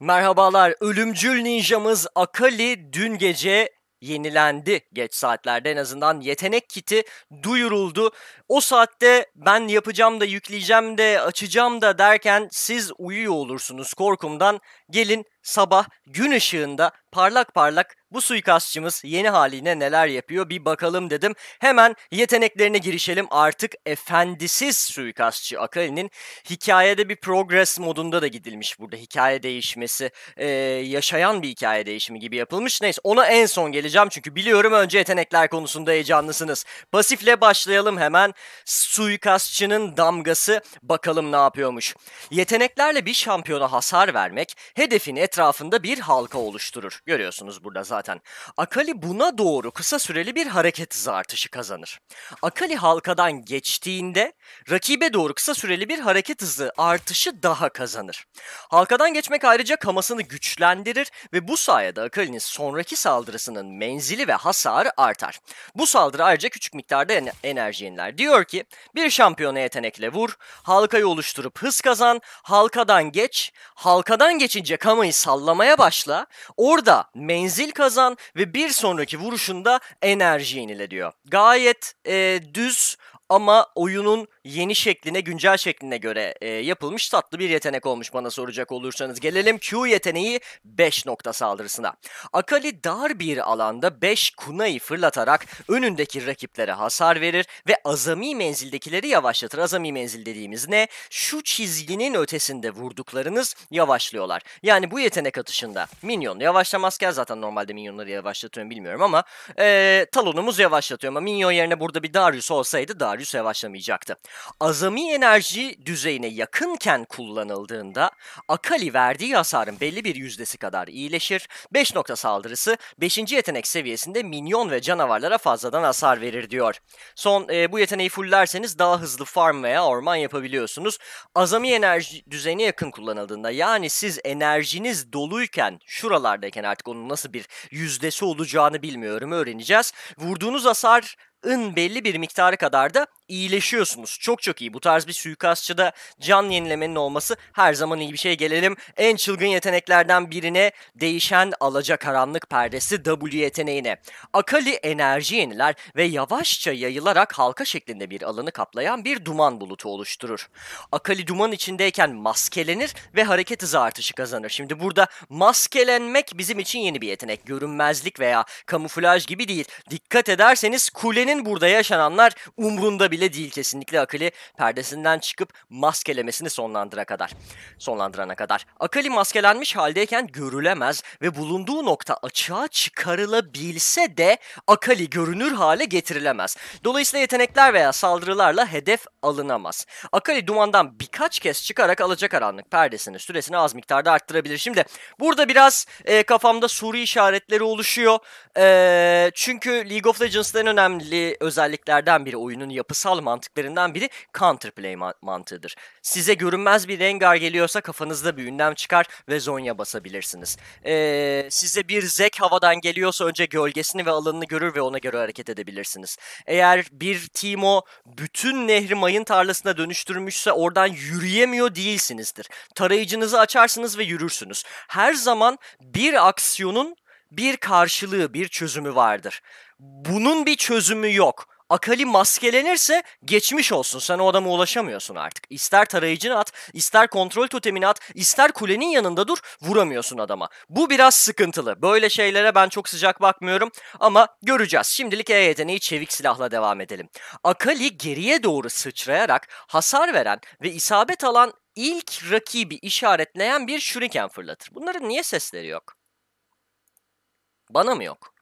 Merhabalar, ölümcül ninjamız Akali dün gece yenilendi geç saatlerde en azından yetenek kiti duyuruldu. O saatte ben yapacağım da yükleyeceğim de açacağım da derken siz uyuyor olursunuz korkumdan. Gelin sabah gün ışığında parlak parlak bu suikastçımız yeni haline neler yapıyor bir bakalım dedim. Hemen yeteneklerine girişelim artık efendisiz suikastçı Akali'nin hikayede bir progress modunda da gidilmiş burada. Hikaye değişmesi ee, yaşayan bir hikaye değişimi gibi yapılmış. Neyse ona en son geleceğim çünkü biliyorum önce yetenekler konusunda heyecanlısınız. Pasifle başlayalım hemen suikastçının damgası bakalım ne yapıyormuş. Yeteneklerle bir şampiyona hasar vermek hedefin etrafında etrafında bir halka oluşturur. Görüyorsunuz burada zaten. Akali buna doğru kısa süreli bir hareket hızı artışı kazanır. Akali halkadan geçtiğinde rakibe doğru kısa süreli bir hareket hızı artışı daha kazanır. Halkadan geçmek ayrıca kamasını güçlendirir ve bu sayede Akali'nin sonraki saldırısının menzili ve hasarı artar. Bu saldırı ayrıca küçük miktarda enerji yeniler. Diyor ki bir şampiyona yetenekle vur, halkayı oluşturup hız kazan, halkadan geç, halkadan geçince kamayı sallamaya başla. Orada menzil kazan ve bir sonraki vuruşunda enerji yenile diyor. Gayet e, düz ama oyunun yeni şekline, güncel şekline göre e, yapılmış tatlı bir yetenek olmuş bana soracak olursanız. Gelelim Q yeteneği 5 nokta saldırısına. Akali dar bir alanda 5 kunayı fırlatarak önündeki rakiplere hasar verir ve azami menzildekileri yavaşlatır. Azami menzil dediğimiz ne? Şu çizginin ötesinde vurduklarınız yavaşlıyorlar. Yani bu yetenek atışında minyon yavaşlamazken zaten normalde minyonları yavaşlatıyorum bilmiyorum ama e, talonumuz yavaşlatıyor ama minyon yerine burada bir Darius olsaydı Darius Marius yavaşlamayacaktı. Azami enerji düzeyine yakınken kullanıldığında Akali verdiği hasarın belli bir yüzdesi kadar iyileşir. 5 nokta saldırısı 5. yetenek seviyesinde minyon ve canavarlara fazladan hasar verir diyor. Son e, bu yeteneği fulllerseniz daha hızlı farm veya orman yapabiliyorsunuz. Azami enerji düzeyine yakın kullanıldığında yani siz enerjiniz doluyken şuralardayken artık onun nasıl bir yüzdesi olacağını bilmiyorum öğreneceğiz. Vurduğunuz hasar ın belli bir miktarı kadar da iyileşiyorsunuz. Çok çok iyi. Bu tarz bir suikastçıda can yenilemenin olması her zaman iyi bir şey. Gelelim en çılgın yeteneklerden birine değişen alaca karanlık perdesi W yeteneğine. Akali enerji yeniler ve yavaşça yayılarak halka şeklinde bir alanı kaplayan bir duman bulutu oluşturur. Akali duman içindeyken maskelenir ve hareket hızı artışı kazanır. Şimdi burada maskelenmek bizim için yeni bir yetenek. Görünmezlik veya kamuflaj gibi değil. Dikkat ederseniz kulenin burada yaşananlar umrunda bile bile değil kesinlikle Akali perdesinden çıkıp maskelemesini sonlandıra kadar. Sonlandırana kadar. Akali maskelenmiş haldeyken görülemez ve bulunduğu nokta açığa çıkarılabilse de Akali görünür hale getirilemez. Dolayısıyla yetenekler veya saldırılarla hedef alınamaz. Akali dumandan birkaç kez çıkarak alacak alacakaranlık perdesinin süresini az miktarda arttırabilir. Şimdi burada biraz e, kafamda soru işaretleri oluşuyor. E, çünkü League of Legends'ın önemli özelliklerden biri oyunun yapısı finansal mantıklarından biri counterplay ma- mantığıdır. Size görünmez bir rengar geliyorsa kafanızda bir ünlem çıkar ve zonya basabilirsiniz. Ee, size bir zek havadan geliyorsa önce gölgesini ve alanını görür ve ona göre hareket edebilirsiniz. Eğer bir Timo bütün nehri mayın tarlasına dönüştürmüşse oradan yürüyemiyor değilsinizdir. Tarayıcınızı açarsınız ve yürürsünüz. Her zaman bir aksiyonun bir karşılığı, bir çözümü vardır. Bunun bir çözümü yok. Akali maskelenirse geçmiş olsun. Sen o adama ulaşamıyorsun artık. İster tarayıcını at, ister kontrol totemini at, ister kulenin yanında dur vuramıyorsun adama. Bu biraz sıkıntılı. Böyle şeylere ben çok sıcak bakmıyorum ama göreceğiz. Şimdilik E yeteneği çevik silahla devam edelim. Akali geriye doğru sıçrayarak hasar veren ve isabet alan ilk rakibi işaretleyen bir şuriken fırlatır. Bunların niye sesleri yok? Bana mı yok?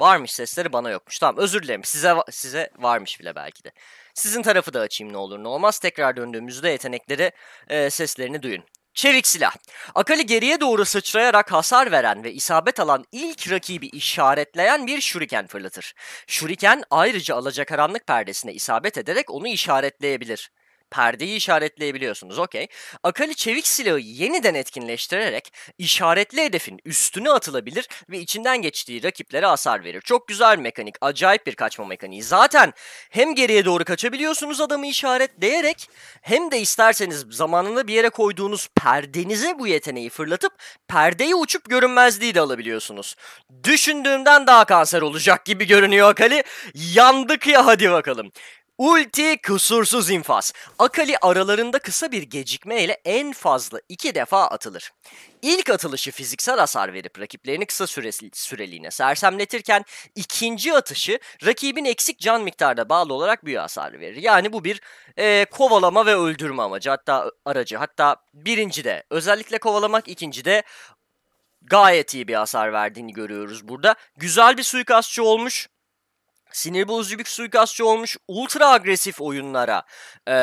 Varmış sesleri bana yokmuş. Tamam özür dilerim. Size size varmış bile belki de. Sizin tarafı da açayım ne olur ne olmaz. Tekrar döndüğümüzde yetenekleri e, seslerini duyun. Çevik silah. Akali geriye doğru sıçrayarak hasar veren ve isabet alan ilk rakibi işaretleyen bir şuriken fırlatır. Şuriken ayrıca alacakaranlık perdesine isabet ederek onu işaretleyebilir perdeyi işaretleyebiliyorsunuz. Okey. Akali çevik silahı yeniden etkinleştirerek işaretli hedefin üstüne atılabilir ve içinden geçtiği rakiplere hasar verir. Çok güzel bir mekanik. Acayip bir kaçma mekaniği. Zaten hem geriye doğru kaçabiliyorsunuz adamı işaretleyerek hem de isterseniz zamanında bir yere koyduğunuz perdenize bu yeteneği fırlatıp perdeyi uçup görünmezliği de alabiliyorsunuz. Düşündüğümden daha kanser olacak gibi görünüyor Akali. Yandık ya hadi bakalım. Ulti kusursuz infaz. Akali aralarında kısa bir gecikme ile en fazla iki defa atılır. İlk atılışı fiziksel hasar verip rakiplerini kısa süresi, süreliğine sersemletirken ikinci atışı rakibin eksik can miktarına bağlı olarak büyü hasar verir. Yani bu bir e, kovalama ve öldürme amacı hatta aracı hatta birinci de özellikle kovalamak ikinci de gayet iyi bir hasar verdiğini görüyoruz burada. Güzel bir suikastçı olmuş sinir bozucu bir suikastçı olmuş ultra agresif oyunlara e,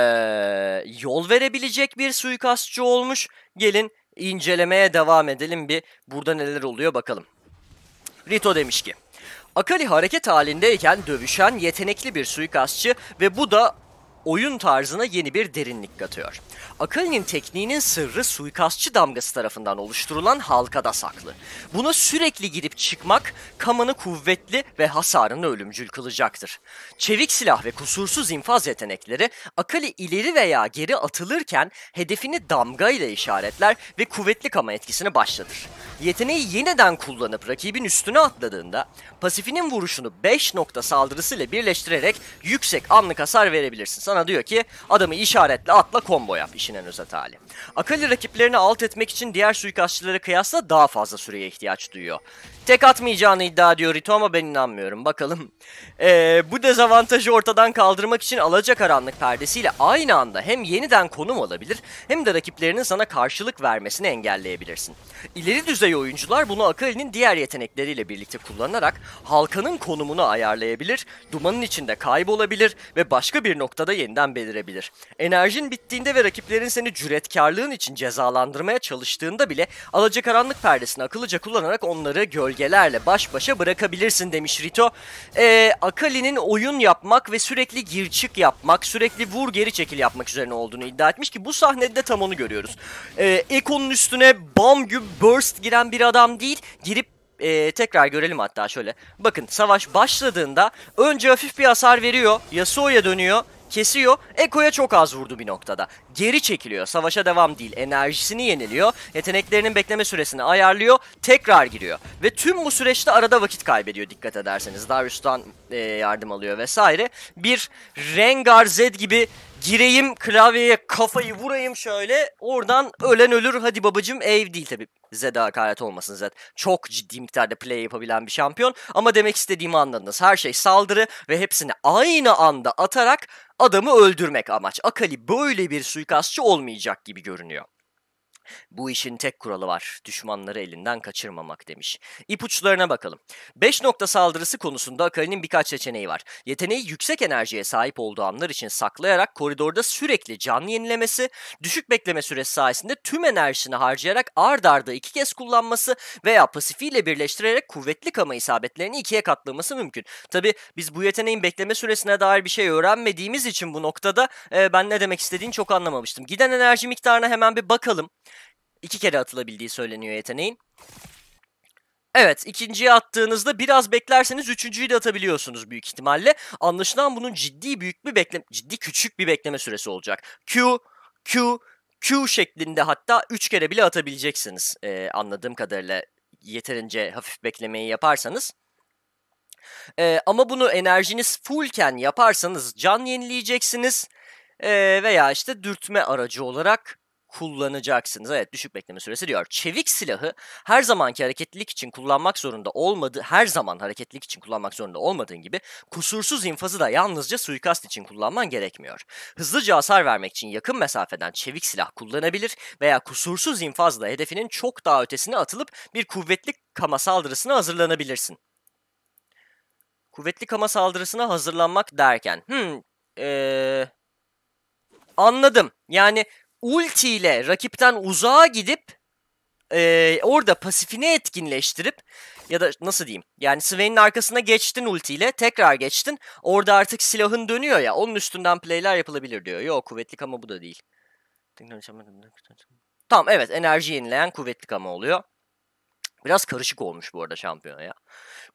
yol verebilecek bir suikastçı olmuş. Gelin incelemeye devam edelim bir burada neler oluyor bakalım. Rito demiş ki Akali hareket halindeyken dövüşen yetenekli bir suikastçı ve bu da oyun tarzına yeni bir derinlik katıyor. Akali'nin tekniğinin sırrı suikastçı damgası tarafından oluşturulan halkada saklı. Buna sürekli gidip çıkmak kamanı kuvvetli ve hasarını ölümcül kılacaktır. Çevik silah ve kusursuz infaz yetenekleri Akali ileri veya geri atılırken hedefini damga ile işaretler ve kuvvetli kama etkisini başlatır. Yeteneği yeniden kullanıp rakibin üstüne atladığında pasifinin vuruşunu 5 nokta saldırısıyla birleştirerek yüksek anlık hasar verebilirsin. Sana sana diyor ki adamı işaretle atla kombo yap işin en özet hali. Akali rakiplerini alt etmek için diğer suikastçılara kıyasla daha fazla süreye ihtiyaç duyuyor. Tek atmayacağını iddia ediyor Rito ama ben inanmıyorum. Bakalım. Ee, bu dezavantajı ortadan kaldırmak için alacakaranlık perdesiyle aynı anda hem yeniden konum alabilir hem de rakiplerinin sana karşılık vermesini engelleyebilirsin. İleri düzey oyuncular bunu Akali'nin diğer yetenekleriyle birlikte kullanarak halkanın konumunu ayarlayabilir, dumanın içinde kaybolabilir ve başka bir noktada yeniden belirebilir. Enerjin bittiğinde ve rakiplerin seni cüretkar fedakarlığın için cezalandırmaya çalıştığında bile alacakaranlık perdesini akıllıca kullanarak onları gölgelerle baş başa bırakabilirsin demiş Rito. Ee, Akali'nin oyun yapmak ve sürekli gir çık yapmak, sürekli vur geri çekil yapmak üzerine olduğunu iddia etmiş ki bu sahnede de tam onu görüyoruz. Ee, Eko'nun üstüne bomb gibi burst giren bir adam değil, girip ee, tekrar görelim hatta şöyle. Bakın savaş başladığında önce hafif bir hasar veriyor. Yasuo'ya dönüyor kesiyor. Eko'ya çok az vurdu bir noktada. Geri çekiliyor. Savaşa devam değil. Enerjisini yeniliyor. Yeteneklerinin bekleme süresini ayarlıyor. Tekrar giriyor. Ve tüm bu süreçte arada vakit kaybediyor dikkat ederseniz. Darius'tan e, yardım alıyor vesaire. Bir Rengar Z gibi gireyim klavyeye kafayı vurayım şöyle. Oradan ölen ölür hadi babacım ev değil tabi. Zed'e hakaret olmasın Zed. Çok ciddi miktarda play yapabilen bir şampiyon. Ama demek istediğimi anladınız. Her şey saldırı ve hepsini aynı anda atarak adamı öldürmek amaç. Akali böyle bir suikastçı olmayacak gibi görünüyor. Bu işin tek kuralı var. Düşmanları elinden kaçırmamak demiş. İpuçlarına bakalım. 5 nokta saldırısı konusunda Akali'nin birkaç seçeneği var. Yeteneği yüksek enerjiye sahip olduğu anlar için saklayarak koridorda sürekli can yenilemesi, düşük bekleme süresi sayesinde tüm enerjisini harcayarak ard arda iki kez kullanması veya pasifiyle birleştirerek kuvvetli kama isabetlerini ikiye katlaması mümkün. Tabi biz bu yeteneğin bekleme süresine dair bir şey öğrenmediğimiz için bu noktada e, ben ne demek istediğini çok anlamamıştım. Giden enerji miktarına hemen bir bakalım iki kere atılabildiği söyleniyor yeteneğin. Evet ikinciyi attığınızda biraz beklerseniz üçüncüyü de atabiliyorsunuz büyük ihtimalle. Anlaşılan bunun ciddi büyük bir bekleme, ciddi küçük bir bekleme süresi olacak. Q, Q, Q şeklinde hatta üç kere bile atabileceksiniz ee, anladığım kadarıyla yeterince hafif beklemeyi yaparsanız. Ee, ama bunu enerjiniz fullken yaparsanız can yenileyeceksiniz ee, veya işte dürtme aracı olarak kullanacaksınız. Evet düşük bekleme süresi diyor. Çevik silahı her zamanki hareketlilik için kullanmak zorunda olmadığı, her zaman hareketlilik için kullanmak zorunda olmadığın gibi kusursuz infazı da yalnızca suikast için kullanman gerekmiyor. Hızlıca hasar vermek için yakın mesafeden çevik silah kullanabilir veya kusursuz infazla hedefinin çok daha ötesine atılıp bir kuvvetli kama saldırısına hazırlanabilirsin. Kuvvetli kama saldırısına hazırlanmak derken, hmm, ee, anladım. Yani Ulti ile rakipten uzağa gidip e, orada pasifini etkinleştirip ya da nasıl diyeyim yani Sven'in arkasına geçtin Ulti ile tekrar geçtin orada artık silahın dönüyor ya onun üstünden playler yapılabilir diyor. Yok kuvvetlik ama bu da değil. Tamam evet enerji yenileyen kuvvetlik ama oluyor. Biraz karışık olmuş bu arada şampiyon ya.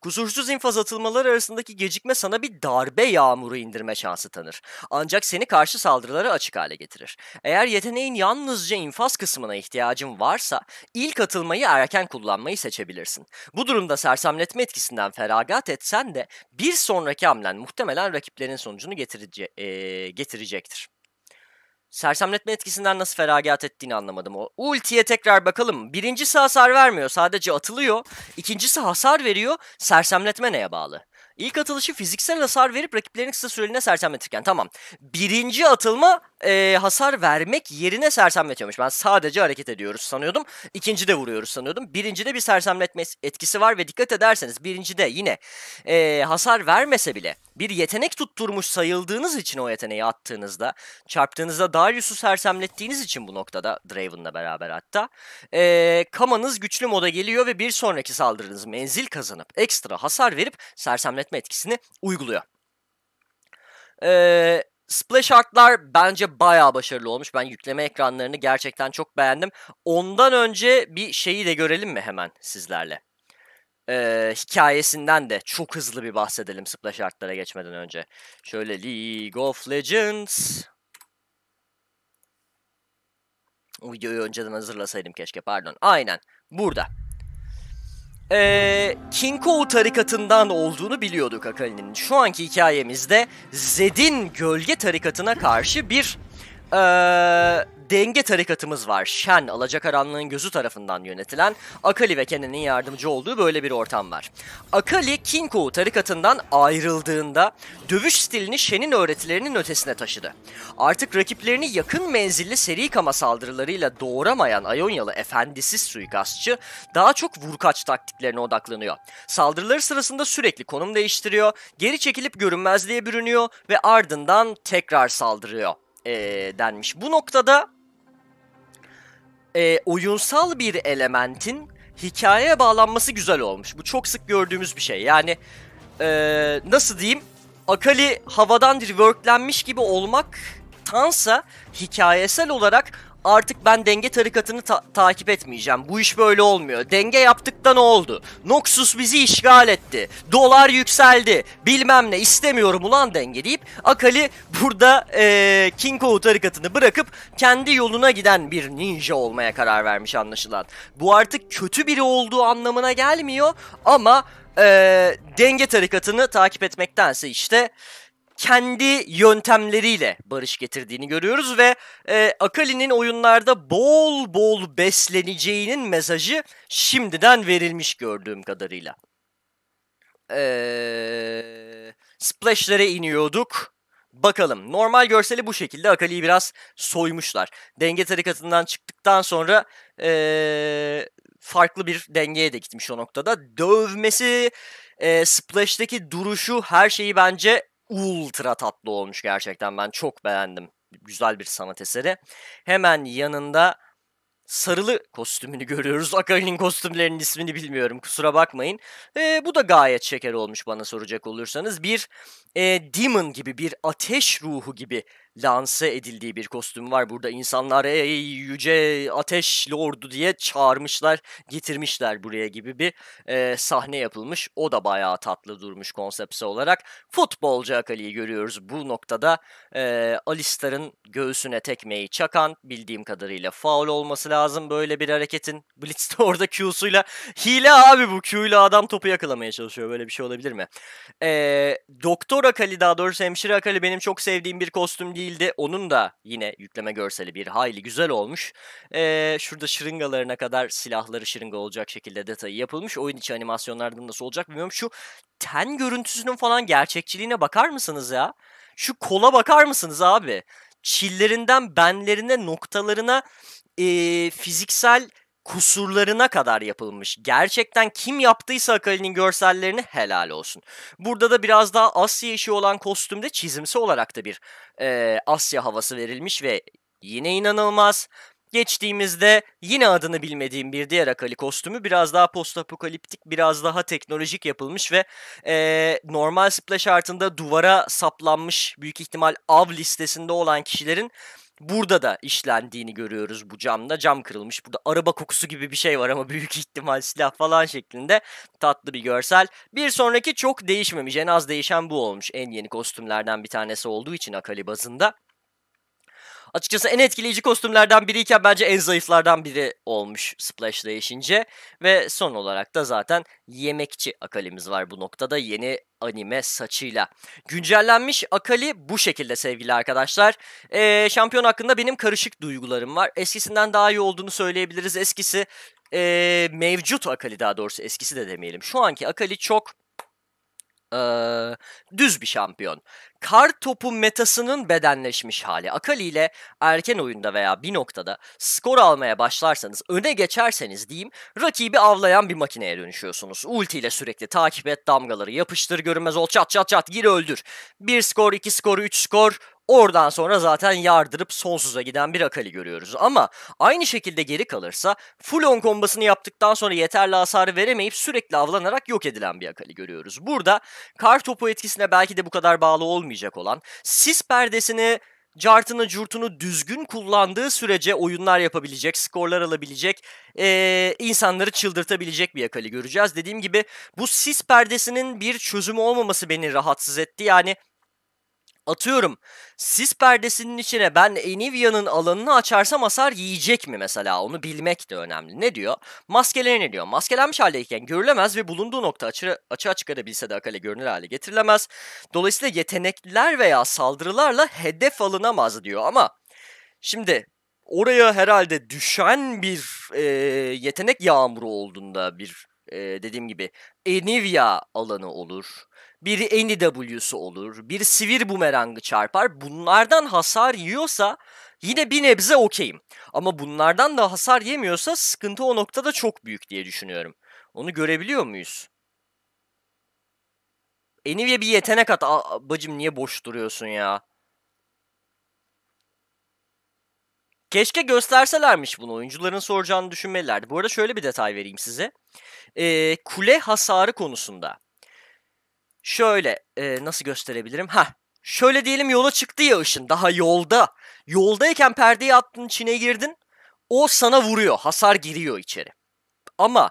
Kusursuz infaz atılmaları arasındaki gecikme sana bir darbe yağmuru indirme şansı tanır. Ancak seni karşı saldırılara açık hale getirir. Eğer yeteneğin yalnızca infaz kısmına ihtiyacın varsa ilk atılmayı erken kullanmayı seçebilirsin. Bu durumda sersemletme etkisinden feragat etsen de bir sonraki hamlen muhtemelen rakiplerin sonucunu getirece- e- getirecektir sersemletme etkisinden nasıl feragat ettiğini anlamadım. O ultiye tekrar bakalım. Birinci hasar vermiyor. Sadece atılıyor. İkincisi hasar veriyor. Sersemletme neye bağlı? İlk atılışı fiziksel hasar verip rakiplerin kısa süreliğine sersemletirken. Tamam. Birinci atılma e, hasar vermek yerine sersemletiyormuş. Ben sadece hareket ediyoruz sanıyordum. İkinci de vuruyoruz sanıyordum. Birinci de bir sersemletme etkisi var ve dikkat ederseniz birinci de yine e, hasar vermese bile bir yetenek tutturmuş sayıldığınız için o yeteneği attığınızda çarptığınızda Darius'u sersemlettiğiniz için bu noktada Draven'la beraber hatta e, kamanız güçlü moda geliyor ve bir sonraki saldırınız menzil kazanıp ekstra hasar verip sersemletme etkisini uyguluyor. Ee, Splash Art'lar bence bayağı başarılı olmuş. Ben yükleme ekranlarını gerçekten çok beğendim. Ondan önce bir şeyi de görelim mi hemen sizlerle? Ee, hikayesinden de çok hızlı bir bahsedelim Splash Art'lara geçmeden önce. Şöyle League of Legends. O videoyu önceden hazırlasaydım keşke pardon. Aynen burada e, ee, Kinkou tarikatından olduğunu biliyorduk Akali'nin. Şu anki hikayemizde Zed'in gölge tarikatına karşı bir e, denge tarikatımız var. Shen, Alacakaranlığın gözü tarafından yönetilen Akali ve Kenan'ın yardımcı olduğu böyle bir ortam var. Akali, Kinkou tarikatından ayrıldığında dövüş stilini Shen'in öğretilerinin ötesine taşıdı. Artık rakiplerini yakın menzilli seri kama saldırılarıyla doğramayan Ayonyalı efendisiz suikastçı daha çok vurkaç taktiklerine odaklanıyor. Saldırıları sırasında sürekli konum değiştiriyor, geri çekilip görünmezliğe bürünüyor ve ardından tekrar saldırıyor e, denmiş. Bu noktada e, oyunsal bir elementin hikayeye bağlanması güzel olmuş. Bu çok sık gördüğümüz bir şey. Yani e, nasıl diyeyim? Akali havadan reworklenmiş gibi olmak tansa hikayesel olarak artık ben denge tarikatını ta takip etmeyeceğim. Bu iş böyle olmuyor. Denge yaptıktan oldu? Noxus bizi işgal etti. Dolar yükseldi. Bilmem ne istemiyorum ulan denge deyip Akali burada ee, King Kong tarikatını bırakıp kendi yoluna giden bir ninja olmaya karar vermiş anlaşılan. Bu artık kötü biri olduğu anlamına gelmiyor ama ee, denge tarikatını takip etmektense işte kendi yöntemleriyle barış getirdiğini görüyoruz ve e, Akali'nin oyunlarda bol bol besleneceğinin mesajı şimdiden verilmiş gördüğüm kadarıyla. Ee, splashlere iniyorduk. Bakalım. Normal görseli bu şekilde. Akali'yi biraz soymuşlar. Denge tarikatından çıktıktan sonra ee, farklı bir dengeye de gitmiş o noktada. Dövmesi, e, Splash'teki duruşu her şeyi bence ultra tatlı olmuş gerçekten. Ben çok beğendim. Güzel bir sanat eseri. Hemen yanında sarılı kostümünü görüyoruz. Akali'nin kostümlerinin ismini bilmiyorum kusura bakmayın. E, bu da gayet şeker olmuş bana soracak olursanız. Bir e, demon gibi bir ateş ruhu gibi lanse edildiği bir kostüm var. Burada insanlar ey yüce ateş lordu diye çağırmışlar, getirmişler buraya gibi bir e, sahne yapılmış. O da bayağı tatlı durmuş konsepsi olarak. Futbolcu Akali'yi görüyoruz bu noktada. E, Alistar'ın göğsüne tekmeyi çakan bildiğim kadarıyla faul olması lazım böyle bir hareketin. Blitz de orada Q'suyla hile abi bu Q'yla adam topu yakalamaya çalışıyor. Böyle bir şey olabilir mi? E, Doktor Akali daha doğrusu hemşire Akali benim çok sevdiğim bir kostüm değil değildi. Onun da yine yükleme görseli bir hayli güzel olmuş. Ee, şurada şırıngalarına kadar silahları şırınga olacak şekilde detayı yapılmış. Oyun içi animasyonlarda nasıl olacak bilmiyorum. Şu ten görüntüsünün falan gerçekçiliğine bakar mısınız ya? Şu kola bakar mısınız abi? Çillerinden benlerine noktalarına e, fiziksel kusurlarına kadar yapılmış. Gerçekten kim yaptıysa Akali'nin görsellerini helal olsun. Burada da biraz daha Asya işi olan kostümde çizimsel olarak da bir e, Asya havası verilmiş ve yine inanılmaz. Geçtiğimizde yine adını bilmediğim bir diğer Akali kostümü biraz daha postapokaliptik, biraz daha teknolojik yapılmış ve e, normal splash artında duvara saplanmış büyük ihtimal av listesinde olan kişilerin Burada da işlendiğini görüyoruz bu camda. Cam kırılmış. Burada araba kokusu gibi bir şey var ama büyük ihtimal silah falan şeklinde. Tatlı bir görsel. Bir sonraki çok değişmemiş. En az değişen bu olmuş. En yeni kostümlerden bir tanesi olduğu için Akali bazında. Açıkçası en etkileyici kostümlerden biriyken bence en zayıflardan biri olmuş Splash değişince. Ve son olarak da zaten Yemekçi Akali'miz var bu noktada yeni anime saçıyla. Güncellenmiş Akali bu şekilde sevgili arkadaşlar. Ee, şampiyon hakkında benim karışık duygularım var. Eskisinden daha iyi olduğunu söyleyebiliriz. Eskisi e, mevcut Akali daha doğrusu eskisi de demeyelim. Şu anki Akali çok e, düz bir şampiyon. Kar topu metasının bedenleşmiş hali. Akali ile erken oyunda veya bir noktada skor almaya başlarsanız, öne geçerseniz diyeyim, rakibi avlayan bir makineye dönüşüyorsunuz. Ulti ile sürekli takip et, damgaları yapıştır, görünmez ol, çat çat çat, gir öldür. Bir skor, iki skor, üç skor, Oradan sonra zaten yardırıp sonsuza giden bir Akali görüyoruz. Ama aynı şekilde geri kalırsa full on kombasını yaptıktan sonra yeterli hasarı veremeyip sürekli avlanarak yok edilen bir Akali görüyoruz. Burada kar topu etkisine belki de bu kadar bağlı olmayacak olan sis perdesini cartını curtunu düzgün kullandığı sürece oyunlar yapabilecek, skorlar alabilecek, ee, insanları çıldırtabilecek bir Akali göreceğiz. Dediğim gibi bu sis perdesinin bir çözümü olmaması beni rahatsız etti. Yani Atıyorum sis perdesinin içine ben Enivia'nın alanını açarsam hasar yiyecek mi mesela onu bilmek de önemli. Ne diyor? Maskeler diyor? Maskelenmiş haldeyken görülemez ve bulunduğu nokta açı, açığa çıkarabilse de akale görünür hale getirilemez. Dolayısıyla yetenekler veya saldırılarla hedef alınamaz diyor ama şimdi oraya herhalde düşen bir e, yetenek yağmuru olduğunda bir e, dediğim gibi Enivia alanı olur biri NW'su olur, bir sivir bumerangı çarpar. Bunlardan hasar yiyorsa yine bir nebze okeyim. Ama bunlardan da hasar yemiyorsa sıkıntı o noktada çok büyük diye düşünüyorum. Onu görebiliyor muyuz? Anivia bir yetenek at. Aa, bacım niye boş duruyorsun ya? Keşke gösterselermiş bunu. Oyuncuların soracağını düşünmelilerdi. Bu arada şöyle bir detay vereyim size. Ee, kule hasarı konusunda şöyle e, nasıl gösterebilirim? Ha şöyle diyelim yola çıktı ya ışın daha yolda. Yoldayken perdeyi attın içine girdin. O sana vuruyor hasar giriyor içeri. Ama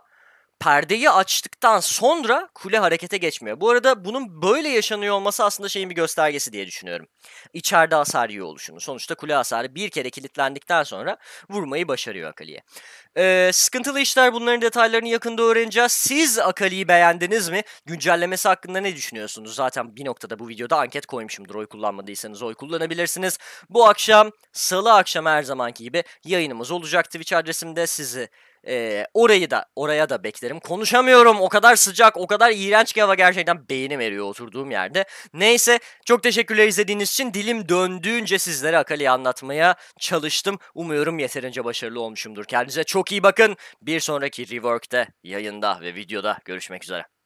perdeyi açtıktan sonra kule harekete geçmiyor. Bu arada bunun böyle yaşanıyor olması aslında şeyin bir göstergesi diye düşünüyorum. İçeride hasar yiyor oluşunu. Sonuçta kule hasarı bir kere kilitlendikten sonra vurmayı başarıyor Akali'ye. Ee, sıkıntılı işler bunların detaylarını yakında öğreneceğiz. Siz Akali'yi beğendiniz mi? Güncellemesi hakkında ne düşünüyorsunuz? Zaten bir noktada bu videoda anket koymuşumdur. Oy kullanmadıysanız oy kullanabilirsiniz. Bu akşam salı akşam her zamanki gibi yayınımız olacak Twitch adresimde sizi e, orayı da oraya da beklerim. Konuşamıyorum. O kadar sıcak, o kadar iğrenç ki hava gerçekten beynim eriyor oturduğum yerde. Neyse çok teşekkürler izlediğiniz için dilim döndüğünce sizlere Akali'yi anlatmaya çalıştım. Umuyorum yeterince başarılı olmuşumdur. Kendinize çok iyi bakın. Bir sonraki rework'te, yayında ve videoda görüşmek üzere.